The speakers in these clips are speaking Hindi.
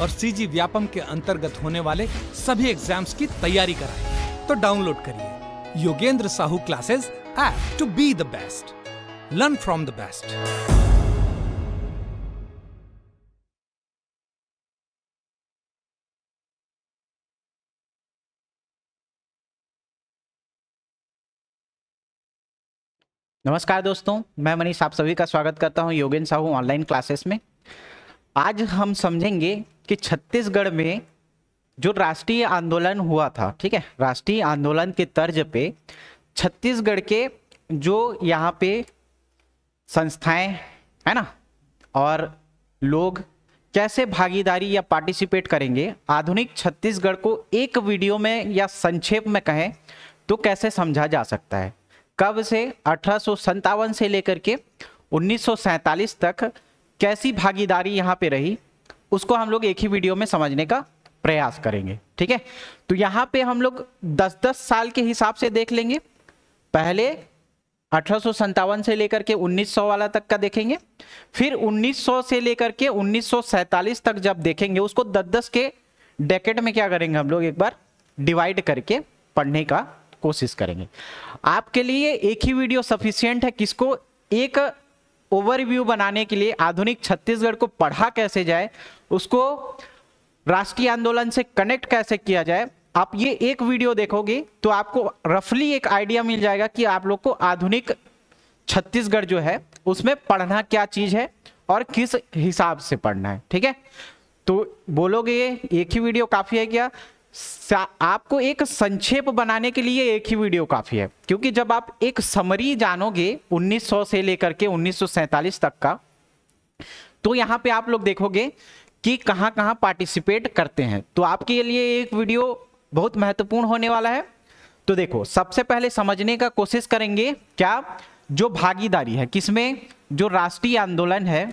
और सीजी व्यापम के अंतर्गत होने वाले सभी एग्जाम्स की तैयारी कराए तो डाउनलोड करिए Yogendra Sahu classes app to be the best learn from the best नमस्कार दोस्तों मैं मनीष आप सभी का स्वागत करता हूं योगेंद्र साहू ऑनलाइन क्लासेस में आज हम समझेंगे कि छत्तीसगढ़ में जो राष्ट्रीय आंदोलन हुआ था ठीक है राष्ट्रीय आंदोलन के तर्ज पे छत्तीसगढ़ के जो यहाँ पे संस्थाएं है ना और लोग कैसे भागीदारी या पार्टिसिपेट करेंगे आधुनिक छत्तीसगढ़ को एक वीडियो में या संक्षेप में कहें तो कैसे समझा जा सकता है कब से अठारह से लेकर के उन्नीस तक कैसी भागीदारी यहाँ पे रही उसको हम लोग एक ही वीडियो में समझने का प्रयास करेंगे ठीक है तो यहाँ पे हम लोग 10-10 साल के हिसाब से देख लेंगे पहले अठारह से लेकर के 1900 वाला तक का देखेंगे फिर 1900 से लेकर के 1947 तक जब देखेंगे उसको 10-10 के डेकेट में क्या करेंगे हम लोग एक बार डिवाइड करके पढ़ने का कोशिश करेंगे आपके लिए एक ही वीडियो सफिशियंट है किसको एक ओवरव्यू बनाने के लिए आधुनिक छत्तीसगढ़ को पढ़ा कैसे जाए उसको राष्ट्रीय आंदोलन से कनेक्ट कैसे किया जाए आप ये एक वीडियो देखोगे तो आपको रफली एक आइडिया मिल जाएगा कि आप लोग को आधुनिक छत्तीसगढ़ जो है उसमें पढ़ना क्या चीज है और किस हिसाब से पढ़ना है ठीक है तो बोलोगे एक ही वीडियो काफी है क्या आपको एक संक्षेप बनाने के लिए एक ही वीडियो काफी है क्योंकि जब आप एक समरी जानोगे 1900 से लेकर के 1947 तक का तो यहाँ पे आप लोग देखोगे कि कहाँ कहाँ पार्टिसिपेट करते हैं तो आपके लिए एक वीडियो बहुत महत्वपूर्ण होने वाला है तो देखो सबसे पहले समझने का कोशिश करेंगे क्या जो भागीदारी है किसमें जो राष्ट्रीय आंदोलन है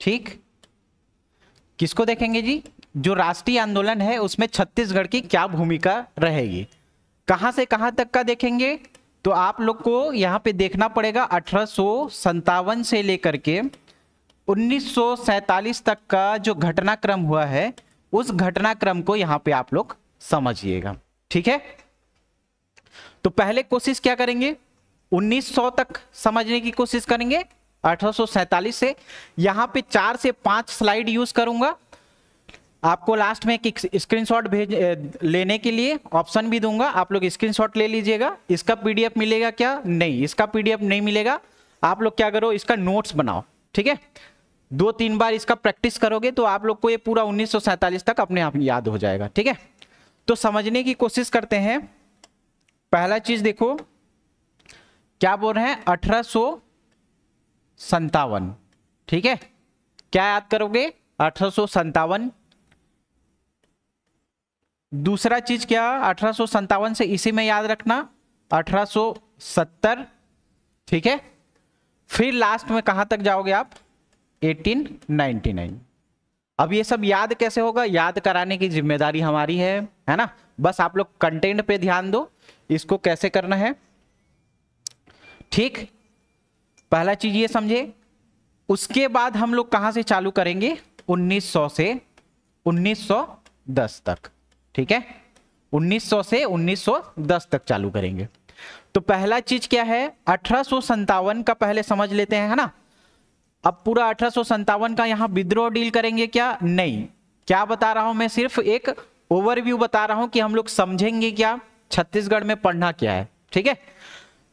ठीक किसको देखेंगे जी जो राष्ट्रीय आंदोलन है उसमें छत्तीसगढ़ की क्या भूमिका रहेगी कहां से कहां तक का देखेंगे तो आप लोग को यहां पे देखना पड़ेगा अठारह से लेकर के उन्नीस तक का जो घटनाक्रम हुआ है उस घटनाक्रम को यहां पे आप लोग समझिएगा ठीक है तो पहले कोशिश क्या करेंगे 1900 तक समझने की कोशिश करेंगे अठारह से यहाँ पे चार से पांच स्लाइड यूज करूंगा आपको लास्ट में एक स्क्रीनशॉट भेज लेने के लिए ऑप्शन भी दूंगा आप लोग स्क्रीनशॉट ले लीजिएगा इसका पीडीएफ मिलेगा क्या नहीं इसका पीडीएफ नहीं मिलेगा आप लोग क्या करो इसका नोट्स बनाओ ठीक है दो तीन बार इसका प्रैक्टिस करोगे तो आप लोग को ये पूरा उन्नीस तक अपने आप याद हो जाएगा ठीक है तो समझने की कोशिश करते हैं पहला चीज देखो क्या बोल रहे हैं अठारह संतावन ठीक है क्या याद करोगे अठारह दूसरा चीज क्या अठारह से इसी में याद रखना 1870 ठीक है फिर लास्ट में कहां तक जाओगे आप 1899 अब ये सब याद कैसे होगा याद कराने की जिम्मेदारी हमारी है है ना बस आप लोग कंटेंट पे ध्यान दो इसको कैसे करना है ठीक पहला चीज ये समझे उसके बाद हम लोग कहां से चालू करेंगे 1900 से 1910 तक ठीक है 1900 से 1910 तक चालू करेंगे तो पहला चीज क्या है अठारह का पहले समझ लेते हैं है ना अब पूरा अठारह का यहां विद्रोह डील करेंगे क्या नहीं क्या बता रहा हूं मैं सिर्फ एक ओवरव्यू बता रहा हूं कि हम लोग समझेंगे क्या छत्तीसगढ़ में पढ़ना क्या है ठीक है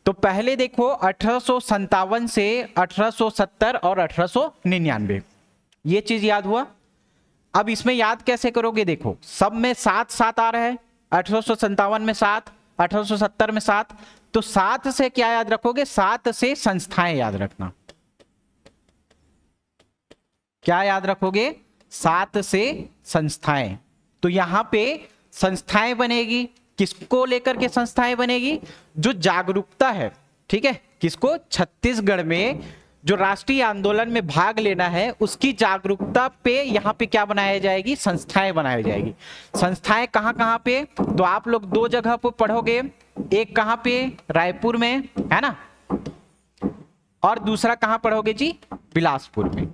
तो पहले देखो अठारह से 1870 और 1899 ये चीज याद हुआ अब इसमें याद कैसे करोगे देखो सब में सात सात आ रहा है अठारह में सात 1870 में सात तो सात से क्या याद रखोगे सात से संस्थाएं याद रखना क्या याद रखोगे सात से संस्थाएं तो यहां पे संस्थाएं बनेगी किसको लेकर के संस्थाएं बनेगी जो जागरूकता है ठीक है किसको छत्तीसगढ़ में जो राष्ट्रीय आंदोलन में भाग लेना है उसकी जागरूकता पे यहाँ पे क्या बनाया जाएगी संस्थाएं बनाई जाएगी संस्थाएं कहाँ कहाँ पे तो आप लोग दो जगह पर पढ़ोगे एक कहाँ पे रायपुर में है ना और दूसरा कहाँ पढ़ोगे जी बिलासपुर में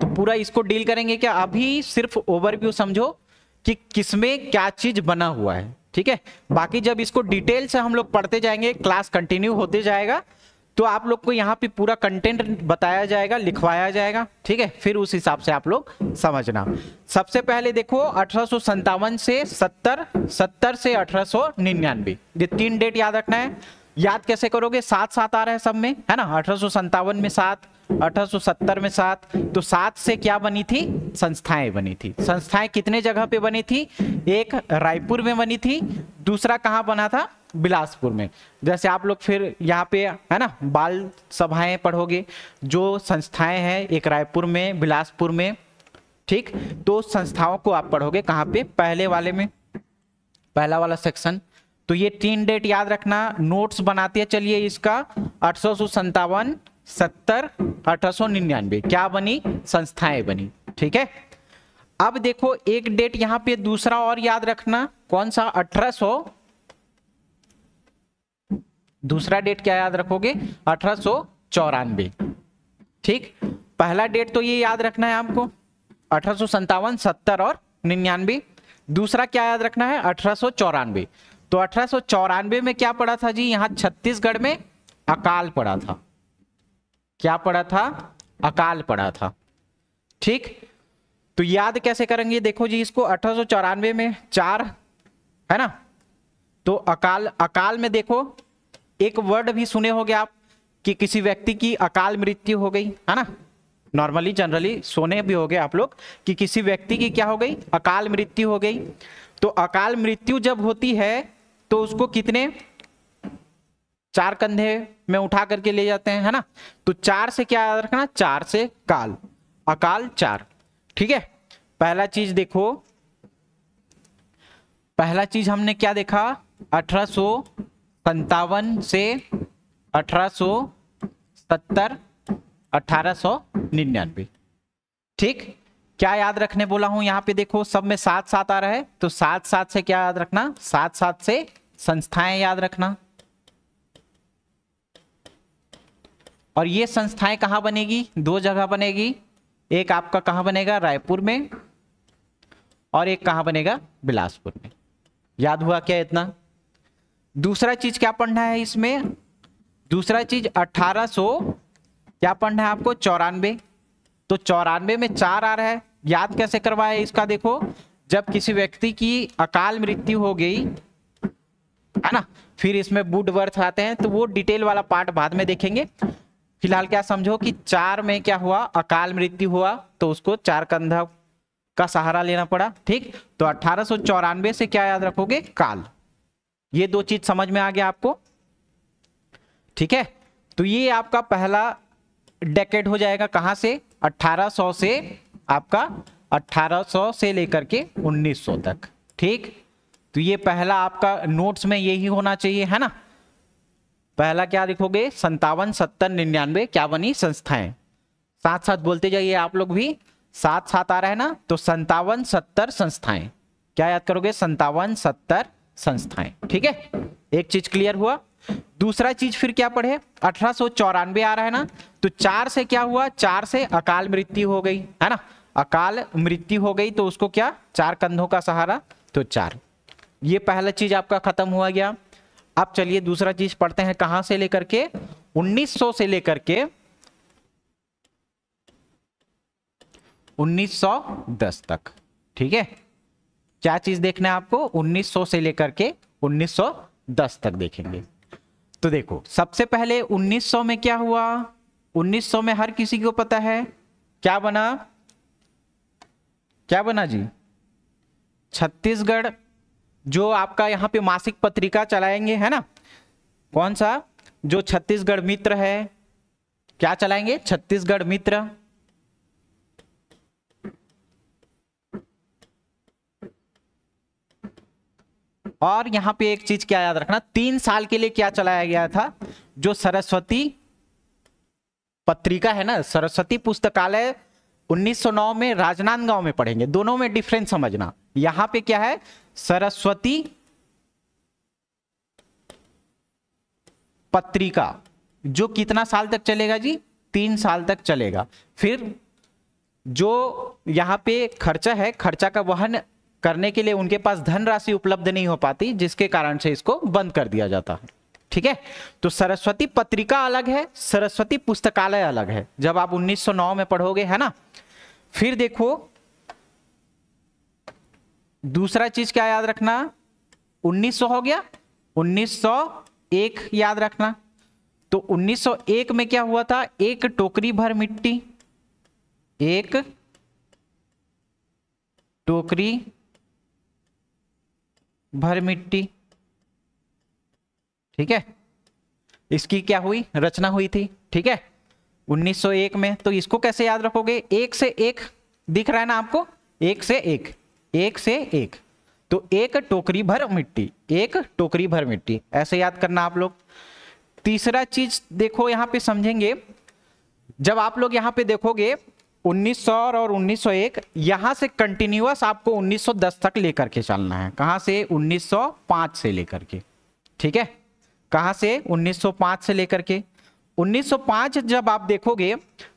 तो पूरा इसको डील करेंगे क्या अभी सिर्फ ओवरव्यू समझो कि किसमें क्या चीज बना हुआ है ठीक है बाकी जब इसको डिटेल से हम लोग पढ़ते जाएंगे क्लास कंटिन्यू होते जाएगा तो आप लोग को यहाँ पे पूरा कंटेंट बताया जाएगा लिखवाया जाएगा ठीक है फिर उस हिसाब से आप लोग समझना सबसे पहले देखो अठारह से 70 70 से अठारह ये तीन डेट याद रखना है याद कैसे करोगे सात सात आ रहा है सब में है ना अठारह में सात 1870 में सात तो सात से क्या बनी थी संस्थाएं बनी थी संस्थाएं कितने जगह पे बनी थी एक रायपुर में बनी थी दूसरा कहाँ बना था बिलासपुर में जैसे आप लोग फिर यहाँ पे है ना बाल सभाएं पढ़ोगे जो संस्थाएं हैं एक रायपुर में बिलासपुर में ठीक तो संस्थाओं को आप पढ़ोगे कहाँ पे पहले वाले में पहला वाला सेक्शन तो ये तीन डेट याद रखना नोट्स बनाते चलिए इसका अठारह सत्तर अठारह निन्यानवे क्या बनी संस्थाएं बनी ठीक है अब देखो एक डेट यहां पे दूसरा और याद रखना कौन सा अठारह दूसरा डेट क्या याद रखोगे अठारह चौरानवे ठीक पहला डेट तो ये याद रखना है आपको अठारह संतावन सत्तर और निन्यानवे दूसरा क्या याद रखना है अठारह चौरानवे तो अठारह में क्या पड़ा था जी यहां छत्तीसगढ़ में अकाल पड़ा था क्या पड़ा था अकाल पड़ा था ठीक तो याद कैसे करेंगे देखो जी इसको अठारह में चार है ना तो अकाल अकाल में देखो एक वर्ड भी सुने हो आप कि किसी व्यक्ति की अकाल मृत्यु हो गई है ना नॉर्मली जनरली सोने भी हो गए आप लोग कि किसी व्यक्ति की क्या हो गई अकाल मृत्यु हो गई तो अकाल मृत्यु जब होती है तो उसको कितने चार कंधे में उठा करके ले जाते हैं है ना तो चार से क्या याद रखना चार से काल अकाल चार ठीक है पहला चीज देखो पहला चीज हमने क्या देखा अठारह से अठारह सत्तर अठारह ठीक क्या याद रखने बोला हूं यहाँ पे देखो सब में सात सात आ रहा है तो सात सात से क्या याद रखना सात सात से संस्थाएं याद रखना और ये संस्थाएं कहाँ बनेगी दो जगह बनेगी एक आपका कहाँ बनेगा रायपुर में और एक कहाँ बनेगा बिलासपुर में याद हुआ क्या इतना दूसरा चीज क्या पढ़ना है इसमें दूसरा चीज 1800 क्या पढ़ना है आपको चौरानवे तो चौरानवे में चार आ रहा है याद कैसे करवाया इसका देखो जब किसी व्यक्ति की अकाल मृत्यु हो गई है ना फिर इसमें बुड वर्थ आते हैं तो वो डिटेल वाला पार्ट बाद में देखेंगे फिलहाल क्या समझो कि चार में क्या हुआ अकाल मृत्यु हुआ तो उसको चार कंधा का सहारा लेना पड़ा ठीक तो अठारह से क्या याद रखोगे काल ये दो चीज समझ में आ गया आपको ठीक है तो ये आपका पहला डेकेड हो जाएगा कहां से 1800 से आपका 1800 से लेकर के 1900 तक ठीक तो ये पहला आपका नोट्स में यही होना चाहिए है ना पहला क्या लिखोगे संतावन सत्तर निन्यानवे क्या बनी संस्थाएं साथ साथ बोलते जाइए आप लोग भी साथ साथ आ रहा है ना तो संतावन सत्तर संस्थाएं क्या याद करोगे संतावन सत्तर संस्थाएं ठीक है एक चीज क्लियर हुआ दूसरा चीज फिर क्या पढ़े अठारह चौरानवे आ रहा है ना तो चार से क्या हुआ चार से अकाल मृत्यु हो गई है ना अकाल मृत्यु हो गई तो उसको क्या चार कंधों का सहारा तो चार ये पहला चीज आपका खत्म हुआ गया अब चलिए दूसरा चीज पढ़ते हैं कहां से लेकर के 1900 से लेकर के 1910 तक ठीक है क्या चीज देखना है आपको 1900 से लेकर के 1910 तक देखेंगे तो देखो सबसे पहले 1900 में क्या हुआ 1900 में हर किसी को पता है क्या बना क्या बना जी छत्तीसगढ़ जो आपका यहाँ पे मासिक पत्रिका चलाएंगे है ना कौन सा जो छत्तीसगढ़ मित्र है क्या चलाएंगे छत्तीसगढ़ मित्र और यहां पे एक चीज क्या याद रखना तीन साल के लिए क्या चलाया गया था जो सरस्वती पत्रिका है ना सरस्वती पुस्तकालय 1909 में राजनांदगांव में पढ़ेंगे दोनों में डिफरेंस समझना यहाँ पे क्या है सरस्वती पत्रिका जो कितना साल तक चलेगा जी तीन साल तक चलेगा फिर जो यहाँ पे खर्चा है खर्चा का वहन करने के लिए उनके पास धनराशि उपलब्ध नहीं हो पाती जिसके कारण से इसको बंद कर दिया जाता है ठीक है तो सरस्वती पत्रिका अलग है सरस्वती पुस्तकालय अलग है जब आप 1909 में पढ़ोगे है ना फिर देखो दूसरा चीज क्या याद रखना 1900 हो गया 1901 याद रखना तो 1901 में क्या हुआ था एक टोकरी भर मिट्टी एक टोकरी भर मिट्टी ठीक है इसकी क्या हुई रचना हुई थी ठीक है 1901 में तो इसको कैसे याद रखोगे एक से एक दिख रहा है ना आपको एक से एक एक से एक तो एक टोकरी भर मिट्टी एक टोकरी भर मिट्टी ऐसे याद करना आप लोग तीसरा चीज देखो यहाँ पे समझेंगे जब आप लोग यहाँ पे देखोगे 1900 और 1901 यहाँ से कंटिन्यूस आपको 1910 तक लेकर के चलना है कहाँ से 1905 से लेकर के ठीक है कहाँ से 1905 से लेकर के 1905 जब आप देखोगे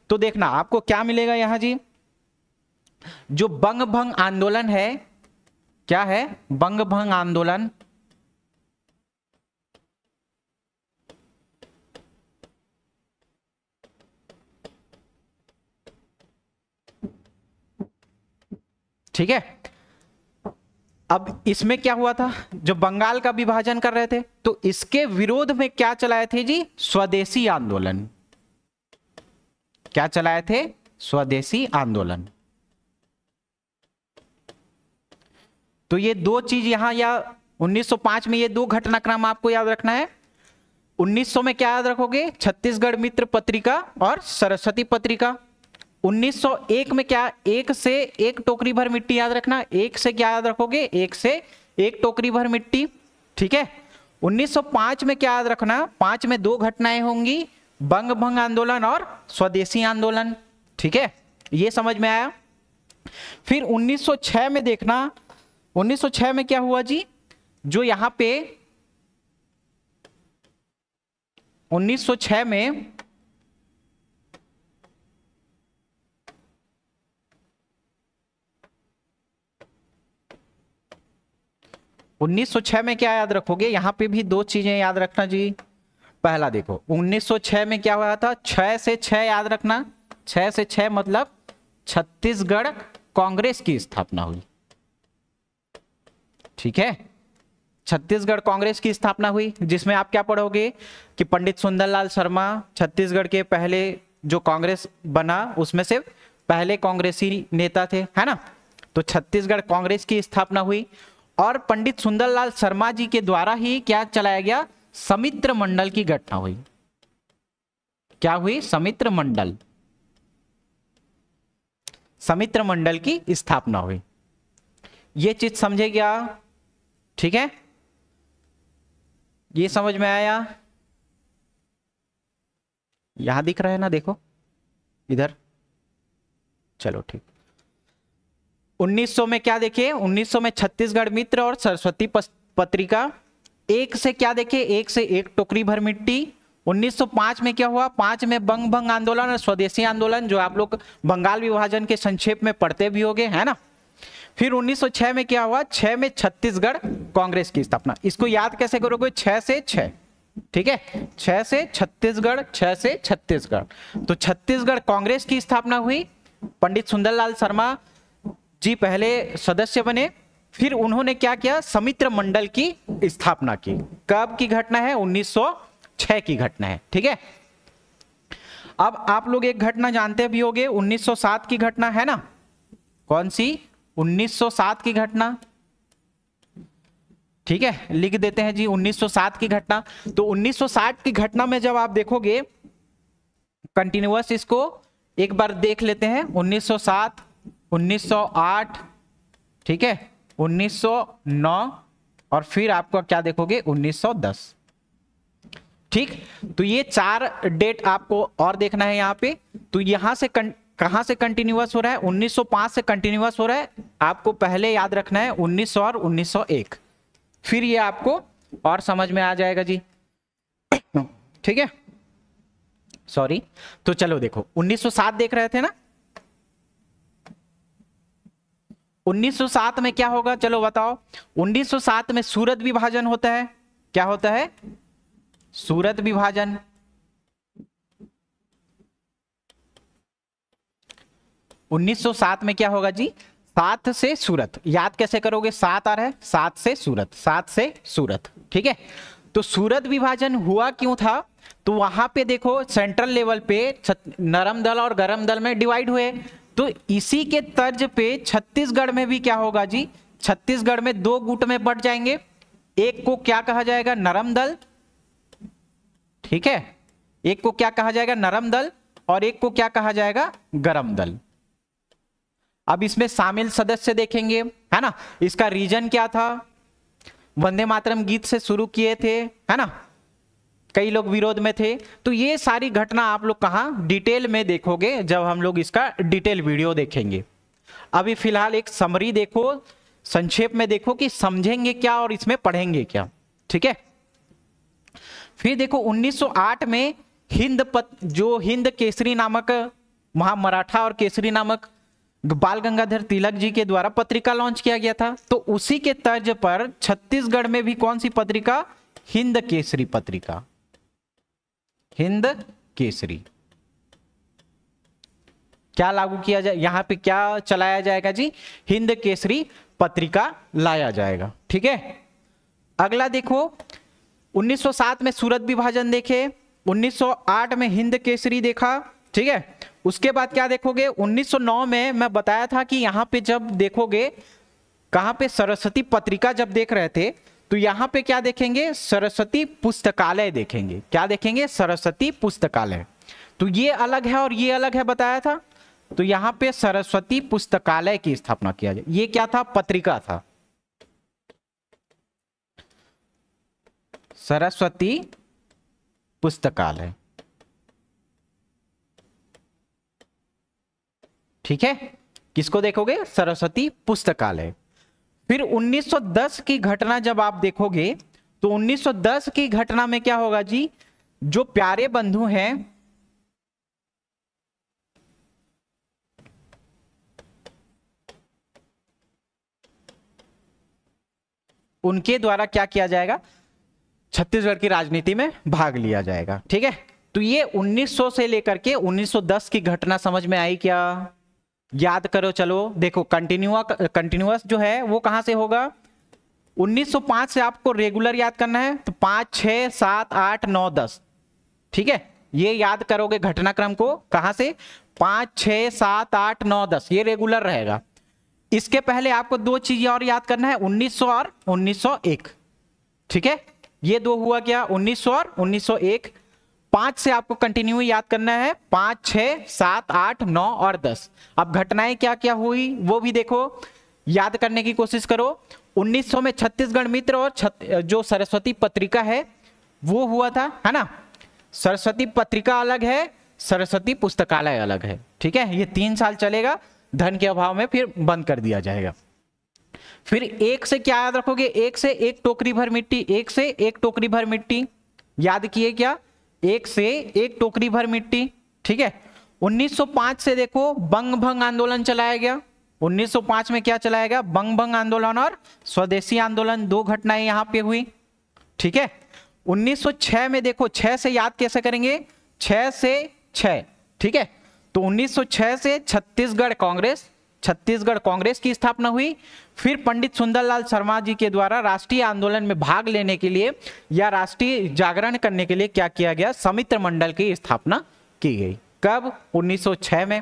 तो देखना आपको क्या मिलेगा यहाँ जी जो बंग भंग आंदोलन है क्या है बंग भंग आंदोलन ठीक है अब इसमें क्या हुआ था जो बंगाल का विभाजन कर रहे थे तो इसके विरोध में क्या चलाए थे जी स्वदेशी आंदोलन क्या चलाए थे स्वदेशी आंदोलन तो ये दो चीज यहां या 1905 में ये दो घटनाक्रम आपको याद रखना है 1900 में क्या याद रखोगे छत्तीसगढ़ मित्र पत्रिका और सरस्वती पत्रिका 1901 में क्या एक से एक टोकरी भर मिट्टी याद रखना एक से क्या याद रखोगे एक से एक टोकरी भर मिट्टी ठीक है 1905 में क्या याद रखना पांच में दो घटनाएं होंगी बंग भंग आंदोलन और स्वदेशी आंदोलन ठीक है ये समझ में आया फिर 1906 में देखना 1906 में क्या हुआ जी जो यहां पे 1906 में उन्नीस सौ छह में क्या याद रखोगे यहां पे भी दो चीजें याद रखना जी पहला देखो 1906 में क्या हुआ था छह से छह याद रखना छह से छह मतलब छत्तीसगढ़ कांग्रेस की स्थापना हुई ठीक है छत्तीसगढ़ कांग्रेस की स्थापना हुई जिसमें आप क्या पढ़ोगे कि पंडित सुंदरलाल शर्मा छत्तीसगढ़ के पहले जो कांग्रेस बना उसमें से पहले कांग्रेसी नेता थे है ना तो छत्तीसगढ़ कांग्रेस की स्थापना हुई और पंडित सुंदरलाल शर्मा जी के द्वारा ही क्या चलाया गया समित्र मंडल की घटना हुई क्या हुई समित्र मंडल समित्र मंडल की स्थापना हुई यह चीज समझे क्या ठीक है ये समझ में आया यहां दिख रहा है ना देखो इधर चलो ठीक 1900 में क्या देखे 1900 में छत्तीसगढ़ मित्र और सरस्वती पत्रिका एक से क्या देखे एक से एक टोकरी भर मिट्टी 1905 में क्या हुआ पांच में बंग भंग आंदोलन और स्वदेशी आंदोलन जो आप लोग बंगाल विभाजन के संक्षेप में पढ़ते भी होगे है ना फिर 1906 में क्या हुआ 6 में छत्तीसगढ़ कांग्रेस की स्थापना इसको याद कैसे करोगे छह से छ ठीक है 6 से छत्तीसगढ़ 6 से छत्तीसगढ़ तो छत्तीसगढ़ कांग्रेस की स्थापना हुई पंडित सुंदरलाल शर्मा जी पहले सदस्य बने फिर उन्होंने क्या किया समित्र मंडल की स्थापना की कब की घटना है 1906 की घटना है ठीक है अब आप लोग एक घटना जानते भी होंगे 1907 की घटना है ना कौन सी 1907 की घटना ठीक है लिख देते हैं जी 1907 की घटना तो 1960 की घटना में जब आप देखोगे कंटिन्यूस इसको एक बार देख लेते हैं 1907 1908 ठीक है 1909 और फिर आपको क्या देखोगे 1910 ठीक तो ये चार डेट आपको और देखना है यहां पे तो यहां से कं... कहां से कंटिन्यूअस हो रहा है 1905 से कंटिन्यूस हो रहा है आपको पहले याद रखना है 1900 और 1901 फिर ये आपको और समझ में आ जाएगा जी ठीक है सॉरी तो चलो देखो 1907 देख रहे थे ना 1907 में क्या होगा चलो बताओ 1907 में सूरत विभाजन होता है क्या होता है सूरत विभाजन 1907 में क्या होगा जी सात से सूरत याद कैसे करोगे सात आ रहा है सात से सूरत सात से सूरत ठीक है तो सूरत विभाजन हुआ क्यों था तो वहां पे देखो सेंट्रल लेवल पे नरम दल और गरम दल में डिवाइड हुए तो इसी के तर्ज पे छत्तीसगढ़ में भी क्या होगा जी छत्तीसगढ़ में दो गुट में बट जाएंगे एक को क्या कहा जाएगा नरम दल ठीक है एक को क्या कहा जाएगा नरम दल और एक को क्या कहा जाएगा गरम दल अब इसमें शामिल सदस्य देखेंगे है ना इसका रीजन क्या था वंदे मातरम गीत से शुरू किए थे है ना कई लोग विरोध में थे तो ये सारी घटना आप लोग कहा डिटेल में देखोगे जब हम लोग इसका डिटेल वीडियो देखेंगे अभी फिलहाल एक समरी देखो संक्षेप में देखो कि समझेंगे क्या और इसमें पढ़ेंगे क्या ठीक है फिर देखो 1908 में हिंद पत, जो हिंद केसरी नामक वहां मराठा और केसरी नामक बाल गंगाधर तिलक जी के द्वारा पत्रिका लॉन्च किया गया था तो उसी के तर्ज पर छत्तीसगढ़ में भी कौन सी पत्रिका हिंद केसरी पत्रिका हिंद केसरी क्या लागू किया जाए यहां पे क्या चलाया जाएगा जी हिंद केसरी पत्रिका लाया जाएगा ठीक है अगला देखो 1907 में सूरत विभाजन देखे 1908 में हिंद केसरी देखा ठीक है उसके बाद क्या देखोगे 1909 में मैं बताया था कि यहाँ पे जब देखोगे कहाँ पे सरस्वती पत्रिका जब देख रहे थे तो यहाँ पे क्या देखेंगे सरस्वती पुस्तकालय देखेंगे क्या देखेंगे सरस्वती पुस्तकालय तो ये अलग है और ये अलग है बताया था तो यहाँ पे सरस्वती पुस्तकालय की स्थापना किया जाए ये क्या था पत्रिका था सरस्वती पुस्तकालय ठीक है किसको देखोगे सरस्वती पुस्तकालय फिर 1910 की घटना जब आप देखोगे तो 1910 की घटना में क्या होगा जी जो प्यारे बंधु हैं उनके द्वारा क्या किया जाएगा छत्तीसगढ़ की राजनीति में भाग लिया जाएगा ठीक है तो ये 1900 से लेकर के 1910 की घटना समझ में आई क्या याद करो चलो देखो कंटिन्यू कंटिन्यूस जो है वो कहाँ से होगा 1905 से आपको रेगुलर याद करना है तो पाँच छ सात आठ नौ दस ठीक है ये याद करोगे घटनाक्रम को कहाँ से पाँच छ सात आठ नौ दस ये रेगुलर रहेगा इसके पहले आपको दो चीज़ें और याद करना है 1900 और 1901 ठीक है ये दो हुआ क्या 1900 और 1901 पांच से आपको कंटिन्यू याद करना है पांच छ सात आठ नौ और दस अब घटनाएं क्या क्या हुई वो भी देखो याद करने की कोशिश करो 1900 में छत्तीसगढ़ मित्र और छत, जो सरस्वती पत्रिका है वो हुआ था है ना सरस्वती पत्रिका अलग है सरस्वती पुस्तकालय अलग है ठीक है ये तीन साल चलेगा धन के अभाव में फिर बंद कर दिया जाएगा फिर एक से क्या याद रखोगे एक से एक टोकरी भर मिट्टी एक से एक टोकरी भर मिट्टी याद किए क्या एक से एक टोकरी भर मिट्टी ठीक है 1905 से देखो बंग भंग आंदोलन चलाया गया 1905 में क्या चलाया गया बंग भंग आंदोलन और स्वदेशी आंदोलन दो घटनाएं यहां पे हुई ठीक है 1906 में देखो 6 से याद कैसे करेंगे 6 से 6 ठीक है तो 1906 से छत्तीसगढ़ कांग्रेस छत्तीसगढ़ कांग्रेस की स्थापना हुई फिर पंडित सुंदरलाल शर्मा जी के द्वारा राष्ट्रीय आंदोलन में भाग लेने के लिए या राष्ट्रीय जागरण करने के लिए क्या किया गया समित्र मंडल की स्थापना की गई कब 1906 में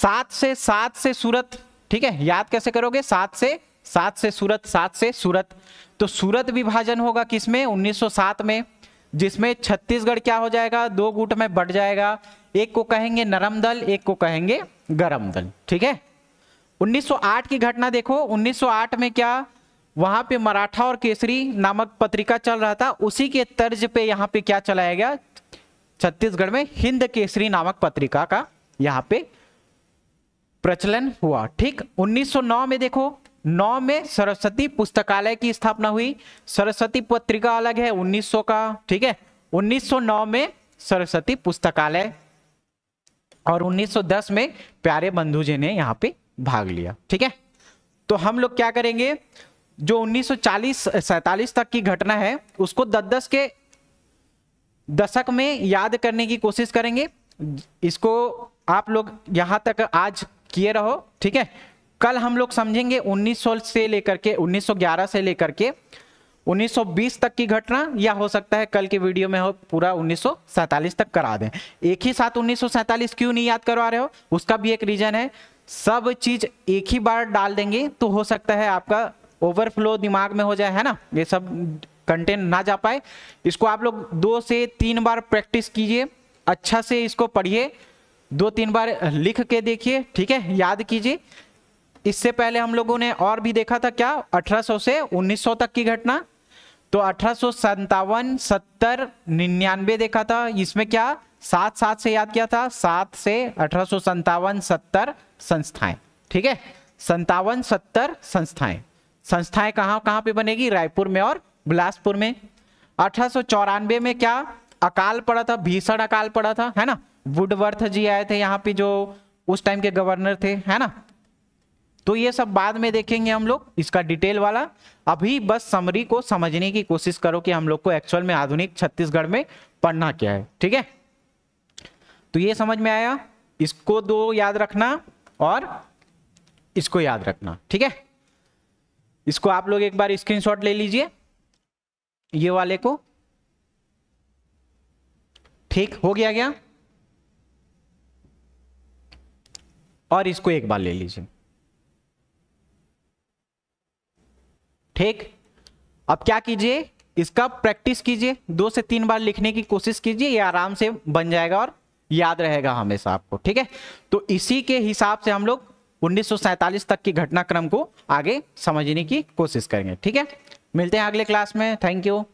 सात से सात से सूरत ठीक है याद कैसे करोगे सात से सात से सूरत सात से सूरत तो सूरत विभाजन होगा किसमें उन्नीस में जिसमें छत्तीसगढ़ क्या हो जाएगा दो गुट में बढ़ जाएगा एक को कहेंगे नरम दल एक को कहेंगे गरम दल ठीक है 1908 की घटना देखो 1908 में क्या वहां पे मराठा और केसरी नामक पत्रिका चल रहा था उसी के तर्ज पे यहाँ पे क्या चलाया गया छत्तीसगढ़ में हिंद केसरी नामक पत्रिका का यहाँ पे प्रचलन हुआ ठीक 1909 में देखो नौ में सरस्वती पुस्तकालय की स्थापना हुई सरस्वती पत्रिका अलग है 1900 का ठीक है 1909 में सरस्वती पुस्तकालय और 1910 में प्यारे बंधु जी ने यहाँ पे भाग लिया ठीक है तो हम लोग क्या करेंगे जो 1940 सैतालीस तक की घटना है उसको दस दस के दशक में याद करने की कोशिश करेंगे इसको आप लोग यहां तक आज किए रहो ठीक है कल हम लोग समझेंगे 1900 से लेकर के 1911 से लेकर के 1920 तक की घटना या हो सकता है कल के वीडियो में हो पूरा 1947 तक करा दें एक ही साथ 1947 क्यों नहीं याद करवा रहे हो उसका भी एक रीजन है सब चीज एक ही बार डाल देंगे तो हो सकता है आपका ओवरफ्लो दिमाग में हो जाए है ना ये सब कंटेंट ना जा पाए इसको आप लोग दो से तीन बार प्रैक्टिस कीजिए अच्छा से इसको पढ़िए दो तीन बार लिख के देखिए ठीक है याद कीजिए इससे पहले हम लोगों ने और भी देखा था क्या 1800 से 1900 तक की घटना तो अठारह सौ सत्तर निन्यानवे देखा था इसमें क्या सात सात से याद किया था सात से अठारह संतावन सत्तर संस्थाएं ठीक है संतावन सत्तर संस्थाएं संस्थाएं कहाँ कहां पे बनेगी रायपुर में और बिलासपुर में अठारह में क्या अकाल पड़ा था भीषण अकाल पड़ा था है ना वुडवर्थ जी आए थे यहाँ पे जो उस टाइम के गवर्नर थे है ना तो ये सब बाद में देखेंगे हम लोग इसका डिटेल वाला अभी बस समरी को समझने की कोशिश करो कि हम लोग को एक्चुअल में आधुनिक छत्तीसगढ़ में पढ़ना क्या है ठीक है तो ये समझ में आया इसको दो याद रखना और इसको याद रखना ठीक है इसको आप लोग एक बार स्क्रीनशॉट ले लीजिए ये वाले को ठीक हो गया क्या और इसको एक बार ले लीजिए ठीक अब क्या कीजिए इसका प्रैक्टिस कीजिए दो से तीन बार लिखने की कोशिश कीजिए ये आराम से बन जाएगा और याद रहेगा हमेशा आपको ठीक है तो इसी के हिसाब से हम लोग उन्नीस तक की घटनाक्रम को आगे समझने की कोशिश करेंगे ठीक है मिलते हैं अगले क्लास में थैंक यू